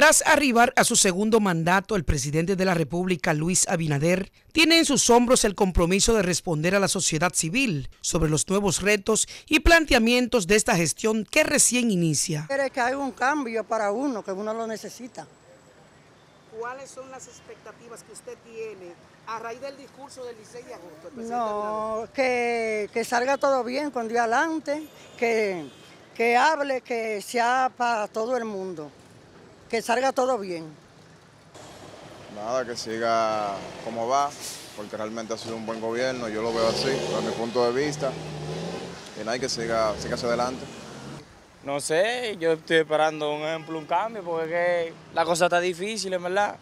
Tras arribar a su segundo mandato, el presidente de la República, Luis Abinader, tiene en sus hombros el compromiso de responder a la sociedad civil sobre los nuevos retos y planteamientos de esta gestión que recién inicia. Quiere que haya un cambio para uno, que uno lo necesita. ¿Cuáles son las expectativas que usted tiene a raíz del discurso del 16 de agosto? No, que, salga todo bien con Dios adelante, que, que hable, que sea para todo el mundo que salga todo bien. Nada, que siga como va, porque realmente ha sido un buen gobierno, yo lo veo así, desde mi punto de vista. Y nadie que siga, siga hacia adelante. No sé, yo estoy esperando un ejemplo, un cambio, porque la cosa está difícil, en verdad.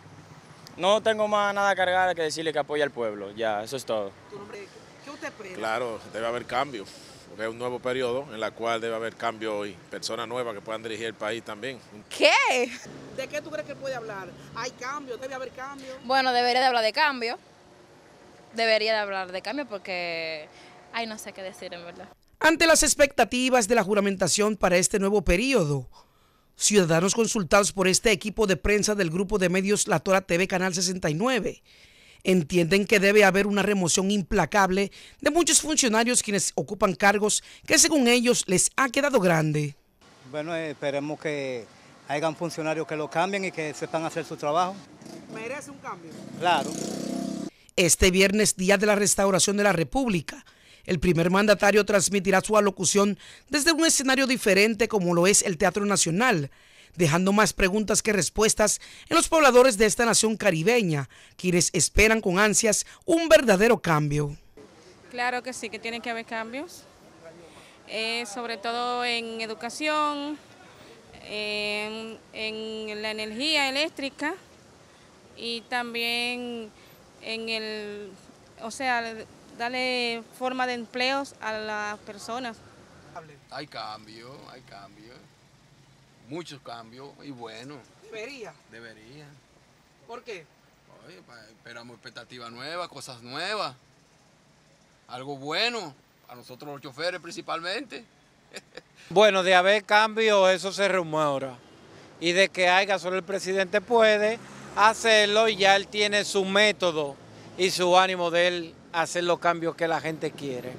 No tengo más nada a cargar que decirle que apoya al pueblo, ya, eso es todo. ¿Qué usted Claro, debe haber cambio es un nuevo periodo en la cual debe haber cambio y personas nuevas que puedan dirigir el país también. ¿Qué? ¿De qué tú crees que puede hablar? ¿Hay cambio? ¿Debe haber cambio? Bueno, debería de hablar de cambio. Debería de hablar de cambio porque, hay no sé qué decir en verdad. Ante las expectativas de la juramentación para este nuevo periodo, ciudadanos consultados por este equipo de prensa del grupo de medios La Tora TV Canal 69 entienden que debe haber una remoción implacable de muchos funcionarios quienes ocupan cargos que según ellos les ha quedado grande. Bueno, esperemos que hayan funcionarios que lo cambien y que sepan hacer su trabajo. Merece un cambio. Claro. Este viernes, día de la restauración de la República, el primer mandatario transmitirá su alocución desde un escenario diferente como lo es el Teatro Nacional, dejando más preguntas que respuestas en los pobladores de esta nación caribeña, quienes esperan con ansias un verdadero cambio. Claro que sí, que tiene que haber cambios, eh, sobre todo en educación, en, la energía eléctrica y también en el, o sea, darle forma de empleos a las personas. Hay cambio, hay cambio muchos cambios y bueno. ¿Debería? Debería. ¿Por qué? esperamos expectativas nuevas, cosas nuevas. Algo bueno, a nosotros los choferes principalmente. bueno, de haber cambios, eso se rumora. Y de que haya, solo el presidente puede hacerlo y ya él tiene su método y su ánimo de él hacer los cambios que la gente quiere.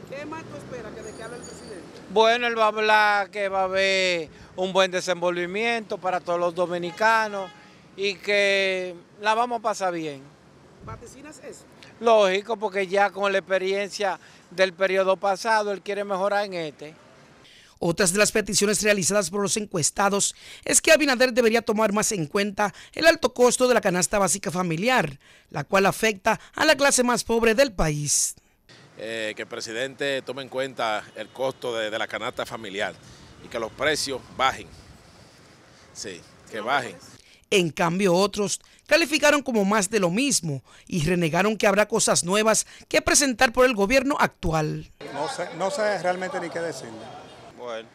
Bueno, él va a hablar que va a haber un buen desenvolvimiento para todos los dominicanos y que la vamos a pasar bien. eso? Lógico, porque ya con la experiencia del periodo pasado, él quiere mejorar en este. Otras de las peticiones realizadas por los encuestados es que Abinader debería tomar más en cuenta el alto costo de la canasta básica familiar, la cual afecta a la clase más pobre del país. Eh, que el presidente tome en cuenta el costo de, la canasta familiar y que los precios bajen. Sí, que bajen. Pues. En cambio, otros calificaron como más de lo mismo y renegaron que habrá cosas nuevas que presentar por el gobierno actual. No sé, realmente ni qué decirle. Bueno,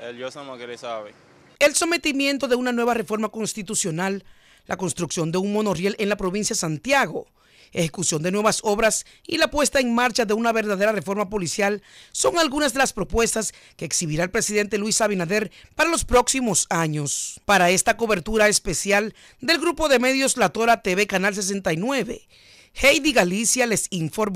el yo que le sabe. El sometimiento de una nueva reforma constitucional, la construcción de un monorriel en la provincia de Santiago, ejecución de nuevas obras y la puesta en marcha de una verdadera reforma policial son algunas de las propuestas que exhibirá el presidente Luis Abinader para los próximos años. Para esta cobertura especial del grupo de medios La Tora TV Canal 69, Heidi Galicia les informó.